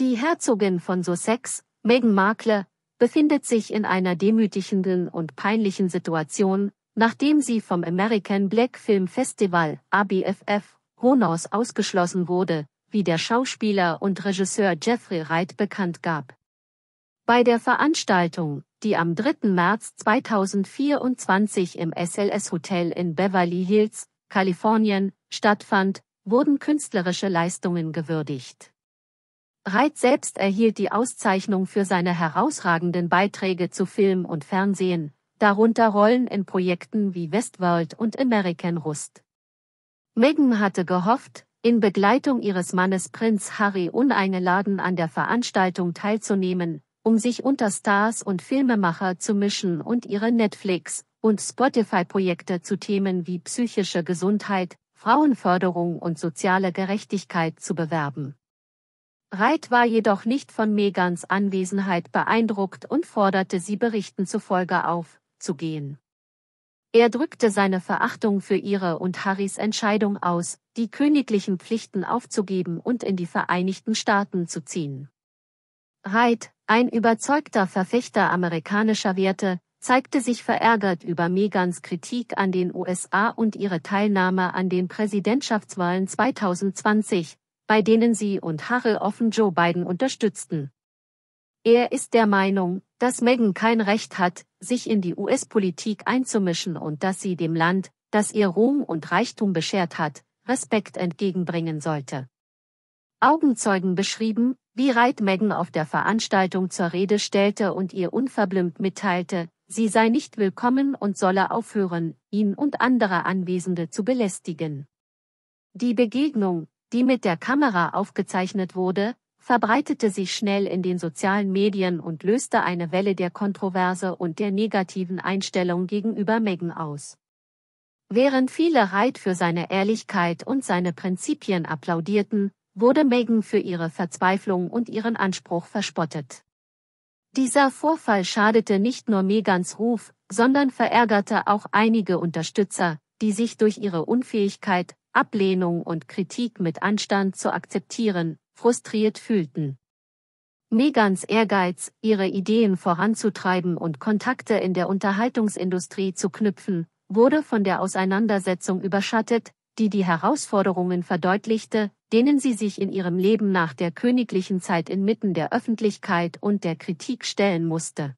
Die Herzogin von Sussex, Meghan Markle, befindet sich in einer demütigenden und peinlichen Situation, nachdem sie vom American Black Film Festival ABFF Honors ausgeschlossen wurde, wie der Schauspieler und Regisseur Jeffrey Wright bekannt gab. Bei der Veranstaltung, die am 3. März 2024 im SLS Hotel in Beverly Hills, Kalifornien, stattfand, wurden künstlerische Leistungen gewürdigt. Reit selbst erhielt die Auszeichnung für seine herausragenden Beiträge zu Film und Fernsehen, darunter Rollen in Projekten wie Westworld und American Rust. Meghan hatte gehofft, in Begleitung ihres Mannes Prinz Harry uneingeladen an der Veranstaltung teilzunehmen, um sich unter Stars und Filmemacher zu mischen und ihre Netflix- und Spotify-Projekte zu Themen wie psychische Gesundheit, Frauenförderung und soziale Gerechtigkeit zu bewerben. Reit war jedoch nicht von Megans Anwesenheit beeindruckt und forderte sie Berichten zufolge auf, zu gehen. Er drückte seine Verachtung für ihre und Harrys Entscheidung aus, die königlichen Pflichten aufzugeben und in die Vereinigten Staaten zu ziehen. Reit, ein überzeugter Verfechter amerikanischer Werte, zeigte sich verärgert über Megans Kritik an den USA und ihre Teilnahme an den Präsidentschaftswahlen 2020, bei denen sie und Harrell offen Joe Biden unterstützten. Er ist der Meinung, dass Meghan kein Recht hat, sich in die US-Politik einzumischen und dass sie dem Land, das ihr Ruhm und Reichtum beschert hat, Respekt entgegenbringen sollte. Augenzeugen beschrieben, wie Reit Meghan auf der Veranstaltung zur Rede stellte und ihr unverblümt mitteilte, sie sei nicht willkommen und solle aufhören, ihn und andere Anwesende zu belästigen. Die Begegnung, die mit der Kamera aufgezeichnet wurde, verbreitete sich schnell in den sozialen Medien und löste eine Welle der Kontroverse und der negativen Einstellung gegenüber Megan aus. Während viele Reit für seine Ehrlichkeit und seine Prinzipien applaudierten, wurde Megan für ihre Verzweiflung und ihren Anspruch verspottet. Dieser Vorfall schadete nicht nur Megans Ruf, sondern verärgerte auch einige Unterstützer, die sich durch ihre Unfähigkeit, Ablehnung und Kritik mit Anstand zu akzeptieren, frustriert fühlten. Megans Ehrgeiz, ihre Ideen voranzutreiben und Kontakte in der Unterhaltungsindustrie zu knüpfen, wurde von der Auseinandersetzung überschattet, die die Herausforderungen verdeutlichte, denen sie sich in ihrem Leben nach der königlichen Zeit inmitten der Öffentlichkeit und der Kritik stellen musste.